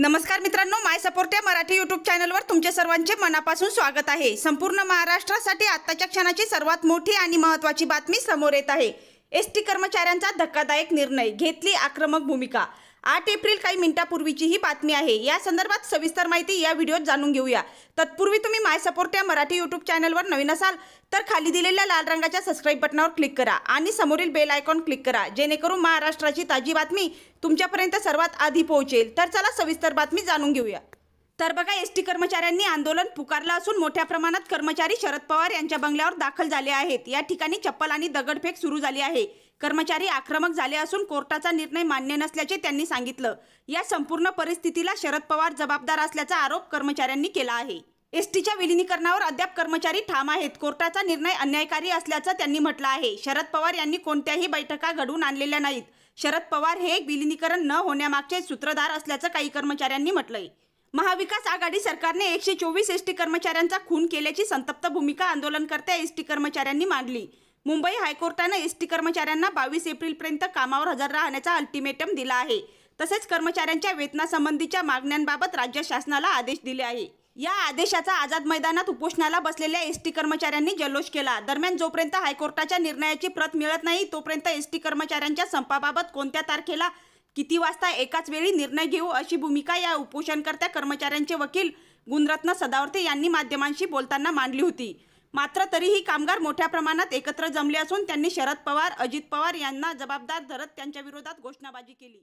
नमस्कार मित्रांनो माय सपोर्ट या मराठी युट्यूब चॅनलवर तुमचे सर्वांचे मनापासून स्वागत आहे संपूर्ण महाराष्ट्रासाठी आत्ताच्या क्षणाची सर्वात मोठी आणि महत्त्वाची बातमी समोर येत आहे एस टी कर्मचाऱ्यांचा धक्कादायक निर्णय घेतली आक्रमक भूमिका आठ एप्रिल काही मिनिटापूर्वीची ही बातमी आहे या संदर्भात सविस्तर माहिती या व्हिडिओत जाणून घेऊया तत्पूर्वी तुम्ही माय सपोर्ट या मराठी यूट्यूब चॅनलवर नवीन असाल तर खाली दिलेल्या लाल रंगाच्या सबस्क्राईब बटनावर क्लिक करा आणि समोरील बेल आयकॉन क्लिक करा जेणेकरून महाराष्ट्राची ताजी बातमी तुमच्यापर्यंत सर्वात आधी पोहोचेल तर चला सविस्तर बातमी जाणून घेऊया तर बघा एस टी कर्मचाऱ्यांनी आंदोलन पुकारलं असून मोठ्या प्रमाणात कर्मचारी शरद पवार यांच्या बंगल्यावर दाखल झाले आहेत या ठिकाणी चप्पल आणि दगडफेक सुरू झाली आहे कर्मचारी आक्रमक झाले असून कोर्टाचा निर्णय मान्य नसल्याचे त्यांनी सांगितलं या संपूर्ण परिस्थितीला शरद पवार जबाबदार असल्याचा आरोप कर्मचाऱ्यांनी केला आहे एसटीच्या विलिनीकरणावर अद्याप कर्मचारी ठाम आहेत कोर्टाचा निर्णय अन्यायकारी असल्याचं त्यांनी म्हटलं आहे शरद पवार यांनी कोणत्याही बैठका घडवून आणलेल्या नाहीत शरद पवार हे विलिनीकरण न होण्यामागचे सूत्रधार असल्याचं काही कर्मचाऱ्यांनी म्हटलंय महाविकास आघाडी सरकारने एकशे चोवीस एस टी कर्मचाऱ्यांचा खून केल्याची संतप्त भूमिका आंदोलनकर्त्या एस टी कर्मचाऱ्यांनी मांडली मुंबई हायकोर्टानं एस टी कर्मचाऱ्यांना बावीस एप्रिलपर्यंत कामावर हजर राहण्याचा अल्टिमेटम दिला आहे तसेच कर्मचाऱ्यांच्या वेतनासंबंधीच्या मागण्यांबाबत राज्य शासनाला आदेश दिले आहे या आदेशाचा आझाद मैदानात उपोषणाला बसलेल्या एस टी कर्मचाऱ्यांनी जल्लोष केला दरम्यान जोपर्यंत हायकोर्टाच्या निर्णयाची प्रत मिळत नाही तोपर्यंत एस टी कर्मचाऱ्यांच्या संपाबाबत कोणत्या तारखेला किती वाजता एकाच वेळी निर्णय घेऊ अशी भूमिका या उपोषणकर्त्या कर्मचाऱ्यांचे वकील गुणरत्न सदावर्ते यांनी माध्यमांशी बोलताना मांडली होती मात्र तरीही कामगार मोठ्या प्रमाणात एकत्र जमले असून त्यांनी शरद पवार अजित पवार यांना जबाबदार धरत त्यांच्या विरोधात घोषणाबाजी केली